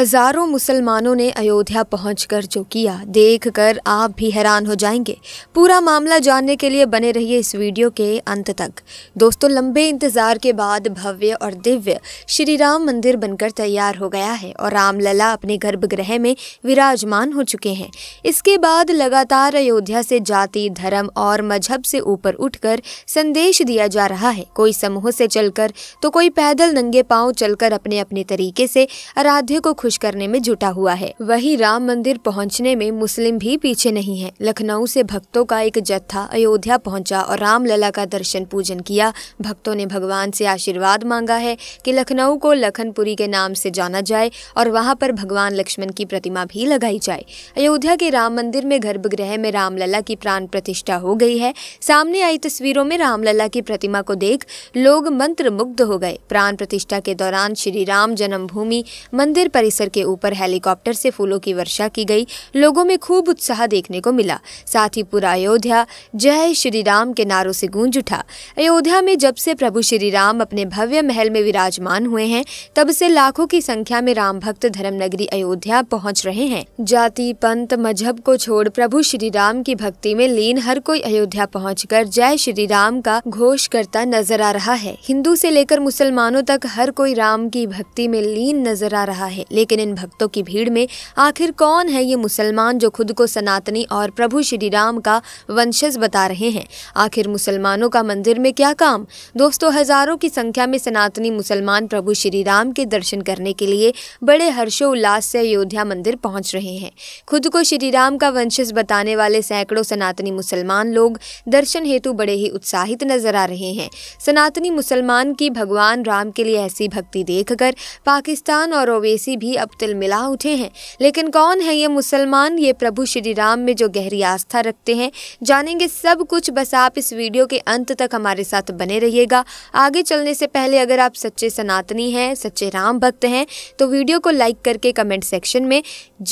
हजारों मुसलमानों ने अयोध्या पहुंचकर जो किया देखकर आप भी हैरान हो जाएंगे पूरा मामला जानने के लिए बने रहिए इस वीडियो के अंत तक दोस्तों लंबे इंतजार के बाद भव्य और दिव्य श्री राम मंदिर बनकर तैयार हो गया है और रामलला अपने गर्भगृह में विराजमान हो चुके हैं इसके बाद लगातार अयोध्या से जाति धर्म और मजहब से ऊपर उठकर संदेश दिया जा रहा है कोई समूह से चलकर तो कोई पैदल नंगे पाँव चलकर अपने अपने तरीके से आराध्य को खुश खुश करने में जुटा हुआ है वही राम मंदिर पहुँचने में मुस्लिम भी पीछे नहीं है लखनऊ से भक्तों का एक जत्था अयोध्या पहुँचा और रामलला का दर्शन पूजन किया भक्तों ने भगवान से आशीर्वाद मांगा है कि लखनऊ को लखनपुरी के नाम से जाना जाए और वहाँ पर भगवान लक्ष्मण की प्रतिमा भी लगाई जाए अयोध्या के राम मंदिर में गर्भगृह में रामलला की प्राण प्रतिष्ठा हो गई है सामने आई तस्वीरों में रामलला की प्रतिमा को देख लोग मंत्र मुग्ध हो गए प्राण प्रतिष्ठा के दौरान श्री राम जन्मभूमि मंदिर परिसर परिसर के ऊपर हेलीकॉप्टर से फूलों की वर्षा की गई लोगों में खूब उत्साह देखने को मिला साथ ही पूरा अयोध्या जय श्री राम के नारों से गूंज उठा अयोध्या में जब से प्रभु श्री राम अपने भव्य महल में विराजमान हुए हैं तब से लाखों की संख्या में राम भक्त धर्म नगरी अयोध्या पहुँच रहे हैं जाति पंत मजहब को छोड़ प्रभु श्री राम की भक्ति में लीन हर कोई अयोध्या पहुँच जय श्री राम का घोष करता नजर आ रहा है हिंदू से लेकर मुसलमानों तक हर कोई राम की भक्ति में लीन नजर आ रहा है लेकिन लेकिन इन भक्तों की भीड़ में आखिर कौन है ये मुसलमान जो खुद को सनातनी और प्रभु श्री राम का वंशज बता रहे हैं आखिर मुसलमानों का मंदिर में क्या काम दोस्तों हजारों की संख्या में सनातनी मुसलमान प्रभु श्री राम के दर्शन करने के लिए बड़े हर्षोल्लास से अयोध्या मंदिर पहुंच रहे हैं खुद को श्री राम का वंशज बताने वाले सैकड़ों सनातनी मुसलमान लोग दर्शन हेतु बड़े ही उत्साहित नजर आ रहे हैं सनातनी मुसलमान की भगवान राम के लिए ऐसी भक्ति देखकर पाकिस्तान और ओवैसी भी अब मिला उठे हैं लेकिन कौन है ये मुसलमान ये प्रभु श्री राम में जो गहरी आस्था रखते हैं जानेंगे सब कुछ बस आप इस वीडियो के अंत तक हमारे साथ बने रहिएगा आगे चलने से पहले अगर आप सच्चे सनातनी हैं सच्चे राम भक्त हैं तो वीडियो को लाइक करके कमेंट सेक्शन में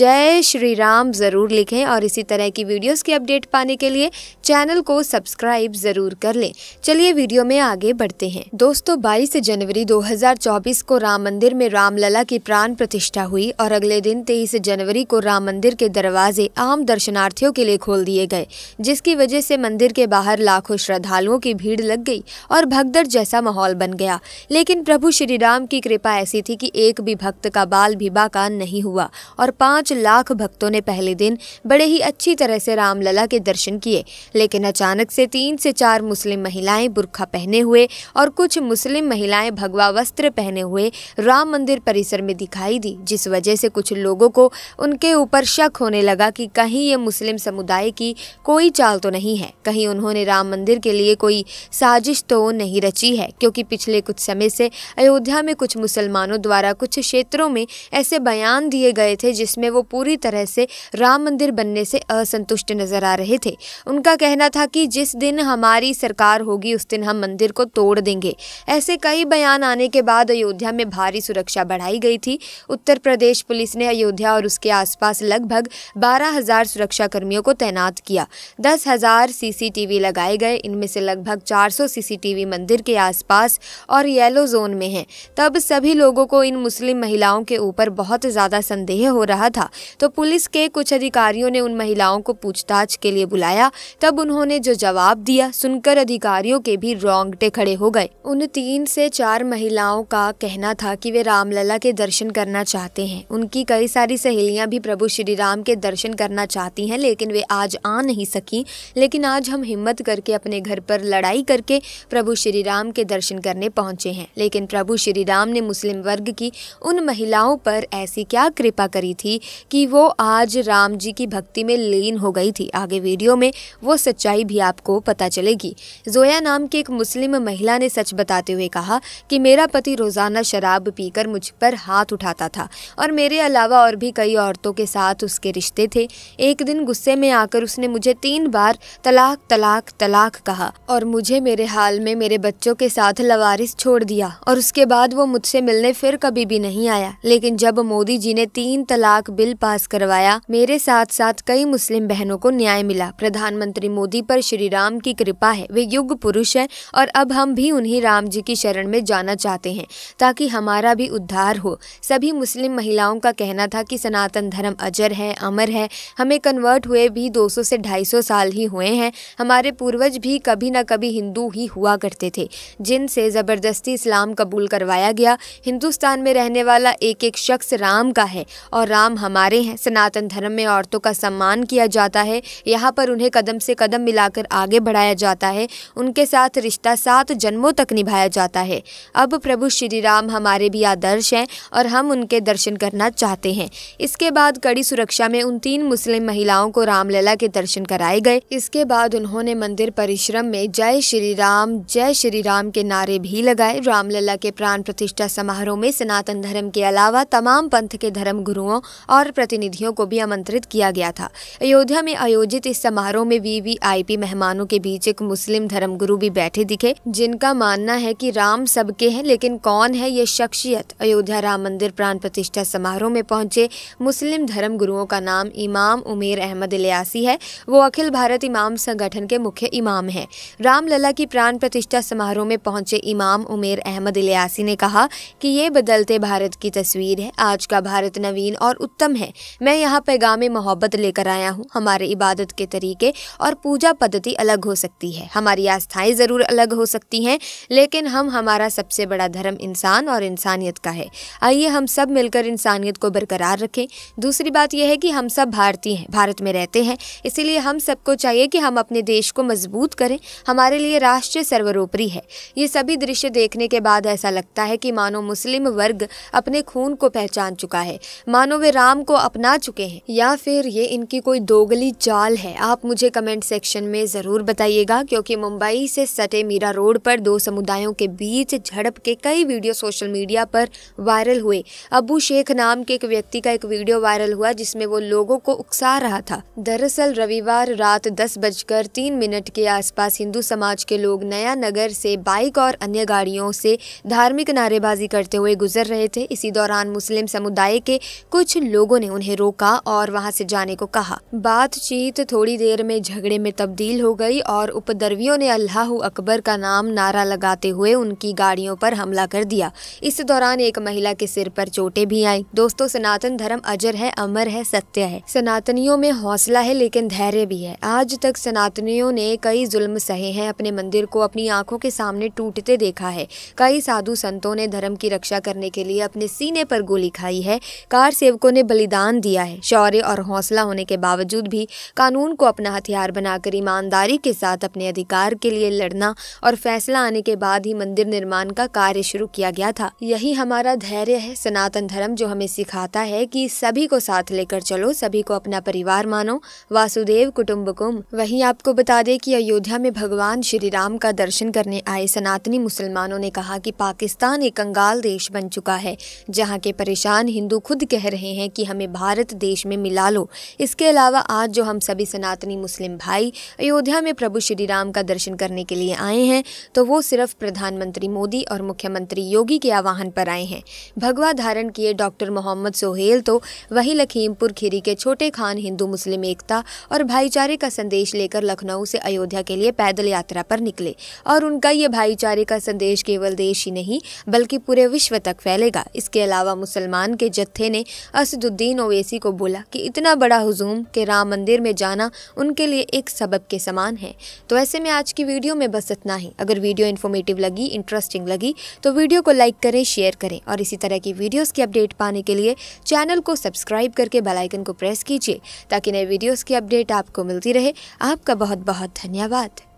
जय श्री राम ज़रूर लिखें और इसी तरह की वीडियोज़ की अपडेट पाने के लिए चैनल को सब्सक्राइब ज़रूर कर लें चलिए वीडियो में आगे बढ़ते हैं दोस्तों 22 जनवरी 2024 को राम मंदिर में रामलला की प्राण प्रतिष्ठा प्रतिष्ठा हुई और अगले दिन तेईस जनवरी को राम मंदिर के दरवाजे आम दर्शनार्थियों के लिए खोल दिए गए जिसकी वजह से मंदिर के बाहर लाखों श्रद्धालुओं की भीड़ लग गई और भगदड़ जैसा माहौल बन गया लेकिन प्रभु श्री राम की कृपा ऐसी थी कि एक भी भक्त का बाल भी बाका नहीं हुआ और पांच लाख भक्तों ने पहले दिन बड़े ही अच्छी तरह से रामलला के दर्शन किए लेकिन अचानक से तीन से चार मुस्लिम महिलाएं बुरखा पहने हुए और कुछ मुस्लिम महिलाएं भगवा वस्त्र पहने हुए राम मंदिर परिसर में दिखाई दी जिस वजह से कुछ लोगों को उनके ऊपर शक होने लगा कि कहीं ये मुस्लिम समुदाय की कोई चाल तो नहीं है कहीं उन्होंने राम मंदिर के लिए कोई साजिश तो नहीं रची है क्योंकि पिछले कुछ समय से अयोध्या में कुछ मुसलमानों द्वारा कुछ क्षेत्रों में ऐसे बयान दिए गए थे जिसमें वो पूरी तरह से राम मंदिर बनने से असंतुष्ट नजर आ रहे थे उनका कहना था कि जिस दिन हमारी सरकार होगी उस दिन हम मंदिर को तोड़ देंगे ऐसे कई बयान आने के बाद अयोध्या में भारी सुरक्षा बढ़ाई गई थी उत्तर प्रदेश पुलिस ने अयोध्या और उसके आसपास लगभग 12,000 कर्मियों को तैनात किया 10,000 सीसीटीवी लगाए गए इनमें से लगभग 400 सीसीटीवी मंदिर के आसपास और येलो जोन में हैं तब सभी लोगों को इन मुस्लिम महिलाओं के ऊपर बहुत ज़्यादा संदेह हो रहा था तो पुलिस के कुछ अधिकारियों ने उन महिलाओं को पूछताछ के लिए बुलाया तब उन्होंने जो जवाब दिया सुनकर अधिकारियों के भी रोंगटे खड़े हो गए उन तीन से चार महिलाओं का कहना था कि वे रामलला के दर्शन करना चाहते चाहते हैं उनकी कई सारी सहेलियां भी प्रभु श्री राम के दर्शन करना चाहती हैं लेकिन वे आज आ नहीं सकी लेकिन आज हम हिम्मत करके अपने घर पर लड़ाई करके प्रभु श्री राम के दर्शन करने पहुंचे हैं लेकिन प्रभु श्री राम ने मुस्लिम वर्ग की उन महिलाओं पर ऐसी क्या कृपा करी थी कि वो आज राम जी की भक्ति में लीन हो गई थी आगे वीडियो में वो सच्चाई भी आपको पता चलेगी जोया नाम की एक मुस्लिम महिला ने सच बताते हुए कहा कि मेरा पति रोज़ाना शराब पीकर मुझ पर हाथ उठाता था था और मेरे अलावा और भी कई औरतों के साथ उसके रिश्ते थे एक दिन गुस्से में आकर उसने मुझे तीन बार तलाक तलाक तलाक कहा और मुझे मेरे हाल में मेरे बच्चों के साथ लवारिस छोड़ दिया और उसके बाद वो मुझसे मिलने फिर कभी भी नहीं आया लेकिन जब मोदी जी ने तीन तलाक बिल पास करवाया मेरे साथ साथ कई मुस्लिम बहनों को न्याय मिला प्रधानमंत्री मोदी पर श्री राम की कृपा है वे युग पुरुष है और अब हम भी उन्हीं राम जी की शरण में जाना चाहते हैं ताकि हमारा भी उद्धार हो सभी मुस्लिम मुस्लिम महिलाओं का कहना था कि सनातन धर्म अजर है अमर है हमें कन्वर्ट हुए भी 200 से 250 साल ही हुए हैं हमारे पूर्वज भी कभी ना कभी हिंदू ही हुआ करते थे जिनसे ज़बरदस्ती इस्लाम कबूल करवाया गया हिंदुस्तान में रहने वाला एक एक शख्स राम का है और राम हमारे हैं सनातन धर्म में औरतों का सम्मान किया जाता है यहाँ पर उन्हें कदम से कदम मिलाकर आगे बढ़ाया जाता है उनके साथ रिश्ता सात जन्मों तक निभाया जाता है अब प्रभु श्री राम हमारे भी आदर्श हैं और हम उनके दर्शन करना चाहते हैं इसके बाद कड़ी सुरक्षा में उन तीन मुस्लिम महिलाओं को रामलला के दर्शन कराए गए इसके बाद उन्होंने मंदिर परिश्रम में जय श्री राम जय श्री राम के नारे भी लगाए रामलला के प्राण प्रतिष्ठा समारोह में सनातन धर्म के अलावा तमाम पंथ के धर्म गुरुओं और प्रतिनिधियों को भी आमंत्रित किया गया था अयोध्या में आयोजित इस समारोह में वी मेहमानों के बीच एक मुस्लिम धर्म गुरु भी बैठे दिखे जिनका मानना है की राम सबके है लेकिन कौन है ये शख्सियत अयोध्या राम मंदिर प्राण प्रति प्रतिष्ठा समारोह में पहुंचे मुस्लिम धर्म गुरुओं का नाम इमाम उमेर अहमद इलियासी है वो अखिल भारत इमाम संगठन के मुख्य इमाम हैं रामलला की प्राण प्रतिष्ठा समारोह में पहुंचे इमाम उमेर अहमद इलियासी ने कहा कि ये बदलते भारत की तस्वीर है आज का भारत नवीन और उत्तम है मैं यहाँ पैगाम मोहब्बत लेकर आया हूँ हमारे इबादत के तरीके और पूजा पद्धति अलग हो सकती है हमारी आस्थाएं ज़रूर अलग हो सकती हैं लेकिन हम हमारा सबसे बड़ा धर्म इंसान और इंसानियत का है आइए हम सब मिल मिलकर इंसानियत को बरकरार रखें दूसरी बात यह है कि हम सब भारतीय हैं भारत में रहते हैं इसीलिए हम सबको चाहिए कि हम अपने देश को मजबूत करें हमारे लिए राष्ट्र सर्वरोपरी है ये सभी दृश्य देखने के बाद ऐसा लगता है कि मानो मुस्लिम वर्ग अपने खून को पहचान चुका है मानो वे राम को अपना चुके हैं या फिर ये इनकी कोई दोगली चाल है आप मुझे कमेंट सेक्शन में ज़रूर बताइएगा क्योंकि मुंबई से सटे मीरा रोड पर दो समुदायों के बीच झड़प के कई वीडियो सोशल मीडिया पर वायरल हुए अब अबू शेख नाम के एक व्यक्ति का एक वीडियो वायरल हुआ जिसमें वो लोगों को उकसा रहा था दरअसल रविवार रात दस बजकर तीन मिनट के आसपास हिंदू समाज के लोग नया नगर से बाइक और अन्य गाड़ियों से धार्मिक नारेबाजी करते हुए गुजर रहे थे इसी दौरान मुस्लिम समुदाय के कुछ लोगों ने उन्हें रोका और वहां से जाने को कहा बातचीत थोड़ी देर में झगड़े में तब्दील हो गई और उपद्रवियों ने अल्लाह अकबर का नाम नारा लगाते हुए उनकी गाड़ियों पर हमला कर दिया इस दौरान एक महिला के सिर पर चोट संकटें भी आई दोस्तों सनातन धर्म अजर है अमर है सत्य है सनातनियों में हौसला है लेकिन धैर्य भी है आज तक सनातनियों ने कई जुल्म सहे हैं अपने मंदिर को अपनी आंखों के सामने टूटते देखा है कई साधु संतों ने धर्म की रक्षा करने के लिए अपने सीने पर गोली खाई है कार सेवकों ने बलिदान दिया है शौर्य और हौसला होने के बावजूद भी कानून को अपना हथियार बनाकर ईमानदारी के साथ अपने अधिकार के लिए लड़ना और फैसला आने के बाद ही मंदिर निर्माण का कार्य शुरू किया गया था यही हमारा धैर्य है सनातन धर्म जो हमें सिखाता है कि सभी को साथ लेकर चलो सभी को अपना परिवार मानो वासुदेव कुटुम्बकुम वहीं आपको बता दें कि अयोध्या में भगवान श्री राम का दर्शन करने आए सनातनी मुसलमानों ने कहा कि पाकिस्तान एक कंगाल देश बन चुका है जहाँ के परेशान हिंदू खुद कह रहे हैं कि हमें भारत देश में मिला लो इसके अलावा आज जो हम सभी सनातनी मुस्लिम भाई अयोध्या में प्रभु श्री राम का दर्शन करने के लिए आए हैं तो वो सिर्फ प्रधानमंत्री मोदी और मुख्यमंत्री योगी के आह्वान पर आए हैं भगवा धारण किए डॉक्टर मोहम्मद सोहेल तो वहीं लखीमपुर खीरी के छोटे खान हिंदू मुस्लिम एकता और भाईचारे का संदेश लेकर लखनऊ से अयोध्या के लिए पैदल यात्रा पर निकले और उनका ये भाईचारे का संदेश केवल देश ही नहीं बल्कि पूरे विश्व तक फैलेगा इसके अलावा मुसलमान के जत्थे ने असदुद्दीन ओवैसी को बोला कि इतना बड़ा हुजूम के राम मंदिर में जाना उनके लिए एक सबब के समान है तो ऐसे में आज की वीडियो में बस इतना ही अगर वीडियो इन्फॉर्मेटिव लगी इंटरेस्टिंग लगी तो वीडियो को लाइक करें शेयर करें और इसी तरह की वीडियोज़ की अपडेट पाने के लिए चैनल को सब्सक्राइब करके बेलाइकन को प्रेस कीजिए ताकि नए वीडियोज़ की अपडेट आपको मिलती रहे आपका बहुत बहुत धन्यवाद